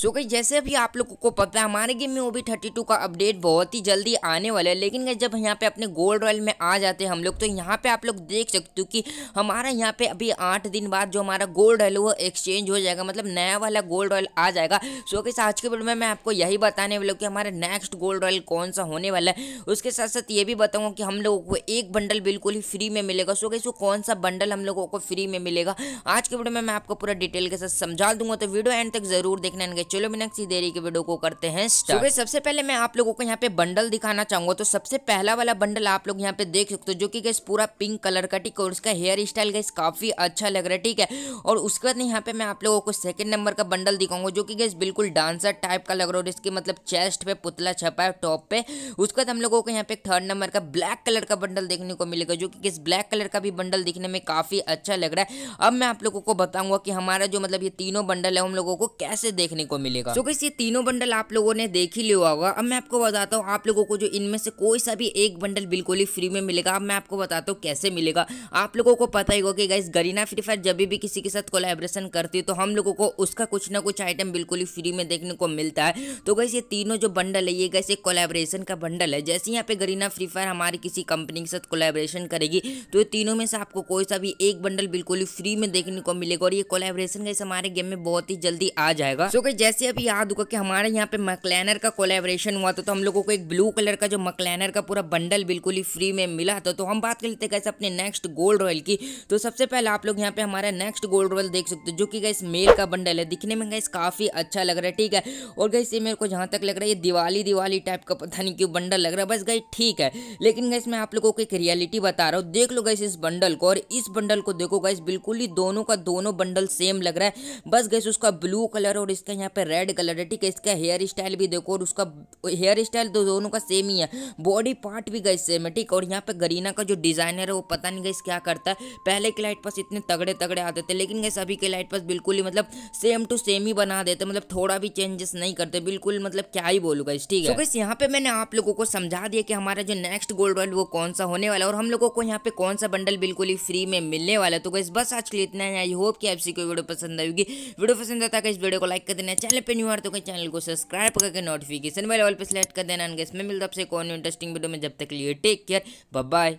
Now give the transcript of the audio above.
सो गई जैसे अभी आप लोगों को पता है हमारे गेम में ओ थर्टी टू का अपडेट बहुत ही जल्दी आने वाला है लेकिन जब यहाँ पे अपने गोल्ड रॉयल में आ जाते हैं हम लोग तो यहाँ पे आप लोग देख सकते हो कि हमारा यहाँ पे अभी आठ दिन बाद जो हमारा गोल्ड रॉयल वो एक्सचेंज हो जाएगा मतलब नया वाला गोल्ड रॉयल आ जाएगा सो गई आज के वीडियो में मैं आपको यही बताने वाला हूँ कि हमारा नेक्स्ट गोल्ड रॉयल कौन सा होने वाला है उसके साथ साथ ये भी बताऊँगा कि हम लोगों को एक बंडल बिल्कुल ही फ्री में मिलेगा सो गई कौन सा बंडल हम लोगों को फ्री में मिलेगा आज के वीडियो में मैं आपको पूरा डिटेल के साथ समझा दूंगा तो वीडियो एंड तक जरूर देखना चलो बिना देरी के वीडियो को करते हैं सुबह सबसे पहले मैं आप लोगों को यहाँ पे बंडल दिखाना चाहूंगा तो सबसे पहला वाला बंडल आप लोग यहाँ पे देख सकते हो जो कि गैस पूरा पिंक कलर का ठीक और उसका हेयर स्टाइल गैस काफी अच्छा लग रहा है ठीक है और उसके बाद यहाँ पे मैं आप लोगों को सेकंड नंबर का बंडल दिखाऊंगा जो कि गैस बिल्कुल डांसर टाइप का लग रहा है इसके मतलब चेस्ट पे पुतला छपा है टॉप पे उसके बाद हम लोगों को यहाँ पे थर्ड नंबर का ब्लैक कलर का बंडल देखने को मिलेगा जो कि गैस ब्लैक कलर का भी बंडल दिखने में काफ़ी अच्छा लग रहा है अब मैं आप लोगों को बताऊंगा कि हमारा जो मतलब ये तीनों बंडल है हम लोगों को कैसे देखने को मिलेगा तो कैसे ये तीनों बंडल आप लोगों ने देख ही लिया होगा अब मैं आपको बताता हूँ आप लोगों को जो इनमें से कोई सा भी एक बंडल बिल्कुल ही फ्री में मिलेगा अब मैं आपको बताता हूँ कैसे मिलेगा आप लोगों को पता ही होगा कि गाइस गरीना फ्री फायर जब भी किसी के साथ कोलेब्रेशन करती है तो हम लोगों को उसका कुछ ना कुछ आइटम बिल्कुल ही फ्री में देखने को मिलता है तो कैसे ये तीनों जो बंडल है ये गैस एक कोलेब्रेशन का बंडल है जैसे यहाँ पे गरीना फ्री फायर हमारी किसी कंपनी के साथ कोलेब्रेशन करेगी तो ये तीनों में से आपको कोई सा भी एक बंडल बिल्कुल ही फ्री में देखने को मिलेगा और ये कोलेब्रेशन गैस हमारे गेम में बहुत ही जल्दी आ जाएगा तो so, जैसे अभी याद होगा कि हमारे यहाँ पे मकलैनर का कोलेब्रेशन हुआ था तो हम लोगों को एक ब्लू कलर का जो मकलैनर का पूरा बंडल बिल्कुल ही फ्री में मिला था तो हम बात कर लेते कैसे अपने नेक्स्ट गोल्ड रॉयल की तो सबसे पहले आप लोग यहाँ पे हमारा नेक्स्ट गोल्ड रॉयल देख सकते हो जो कि गैस मेल का बंडल है दिखने में गैस काफ़ी अच्छा लग रहा है ठीक है और गैस ये मेरे को जहाँ तक लग रहा है ये दिवाली दिवाली टाइप का पता नहीं क्यों बंडल लग रहा है बस गई ठीक है लेकिन गैस मैं आप लोगों को एक रियलिटी बता रहा हूँ देख लो गैस इस बंडल को और इस बंडल को देखो गैस बिल्कुल ही दोनों का दोनों बंडल सेम लग रहा है बस गैस उसका ब्लू कलर और इसका यहाँ पे रेड कलर है ठीक है इसका हेयर स्टाइल भी देखो और उसका हेयर स्टाइल तो दोनों का सेम ही है बॉडी पार्ट भी गई सेम है ठीक और यहाँ पे गरीना का जो डिजाइनर है वो पता नहीं गई क्या करता है पहले के लाइट पास इतने तगड़े तगड़े आते थे लेकिन गई सभी के लाइट पास बिल्कुल ही मतलब सेम टू सेम ही बना देते मतलब थोड़ा भी चेंजेस नहीं करते बिल्कुल मतलब क्या ही बोलूगा इस ठीक है तो यहाँ पे मैंने आप लोगों को समझा दिया कि हमारा जो नेक्स्ट गोल्ड वर्ल्ड वो कौन सा होने वाला है और हम लोगों को यहाँ पे कौन सा बंडल बिल्कुल ही फ्री में मिलने वाला है तो गई बस आज के लिए इतना है आई होप कि आपसी को वीडियो पसंद आएगी वीडियो पसंद आता है इस वीडियो को लाइक कर देना चैनल पे न्यू आर हो तो चैनल को सब्सक्राइब करके नोटिफिकेशन वाले ऑल पे सेलेक्ट कर देना इसमें मिलता आपसे कौन इंटरेस्टिंग वीडियो में जब तक लिए टेक केयर बाय